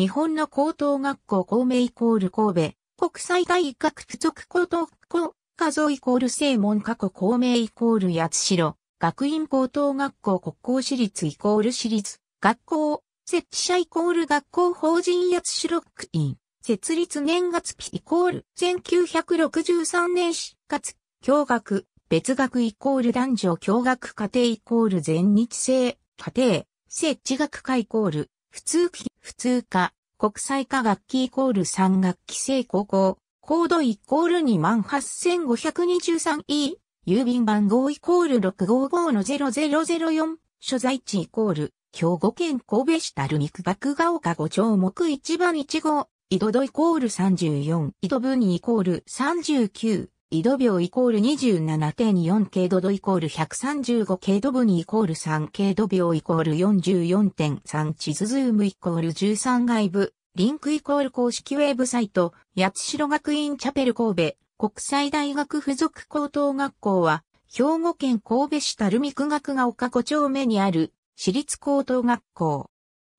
日本の高等学校公明イコール神戸、国際大学附属高等学校、画像イコール正門過去公明イコール八代、学院高等学校国交私立イコール私立、学校、設置者イコール学校法人八代区院、設立年月日イコール1963年4月、教学、別学イコール男女教学家庭イコール全日制、家庭、設置学科イコール普通期、普通科、国際科学期イコール3学期制高校、コードイコール 28523E、郵便番号イコール655-0004、所在地イコール、兵庫県神戸市垂水区麦が丘5丁目1番1号、井戸戸イコール34、井戸分イコール39、緯度秒イコール27.4経度度イコール135経度分イコール3経度秒イコール44.3地図ズームイコール13外部、リンクイコール公式ウェブサイト、八代学院チャペル神戸、国際大学附属高等学校は、兵庫県神戸市垂水区学が丘5丁目にある、私立高等学校。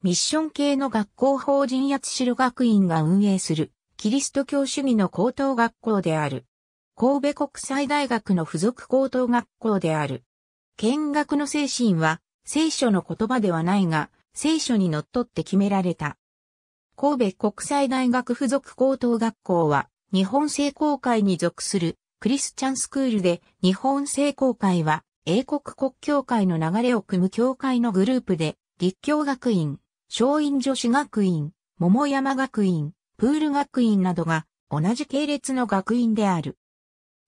ミッション系の学校法人八代学院が運営する、キリスト教主義の高等学校である。神戸国際大学の付属高等学校である。見学の精神は、聖書の言葉ではないが、聖書に則っって決められた。神戸国際大学付属高等学校は、日本聖公会に属するクリスチャンスクールで、日本聖公会は、英国国教会の流れを組む教会のグループで、立教学院、松陰女子学院、桃山学院、プール学院などが同じ系列の学院である。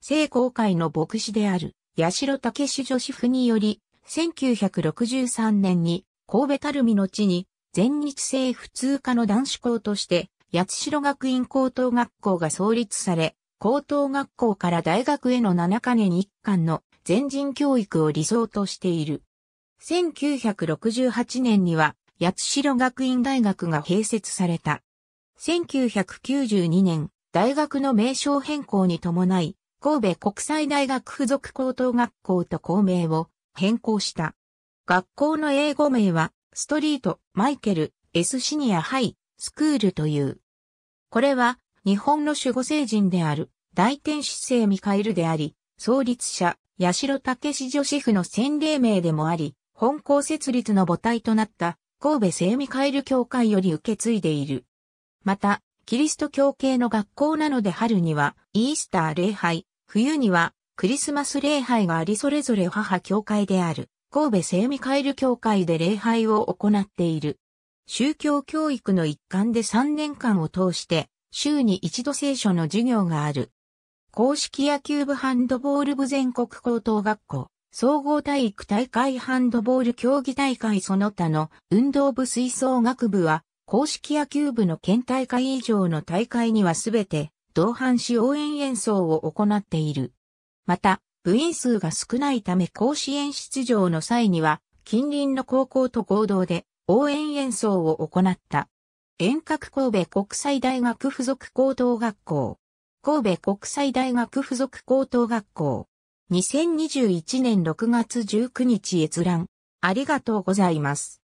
聖公会の牧師である、八代武史女子府により、1963年に神戸垂水の地に全日制普通科の男子校として八代学院高等学校が創立され、高等学校から大学への7カ年一貫の全人教育を理想としている。1968年には八代学院大学が併設された。1992年、大学の名称変更に伴い、神戸国際大学附属高等学校と校名を変更した。学校の英語名は、ストリート・マイケル・ S シニア・ハイ・スクールという。これは、日本の守護聖人である、大天使聖ミカエルであり、創立者、八代武女子府の洗礼名でもあり、本校設立の母体となった神戸聖ミカエル教会より受け継いでいる。また、キリスト教系の学校なので春には、イースター礼拝、冬にはクリスマス礼拝がありそれぞれ母教会である神戸聖ミカエル教会で礼拝を行っている。宗教教育の一環で3年間を通して週に一度聖書の授業がある。公式野球部ハンドボール部全国高等学校総合体育大会ハンドボール競技大会その他の運動部吹奏楽部は公式野球部の県大会以上の大会にはすべて同伴し応援演奏を行っている。また、部員数が少ないため甲子園出場の際には、近隣の高校と合同で応援演奏を行った。遠隔神戸国際大学附属高等学校。神戸国際大学附属高等学校。2021年6月19日閲覧。ありがとうございます。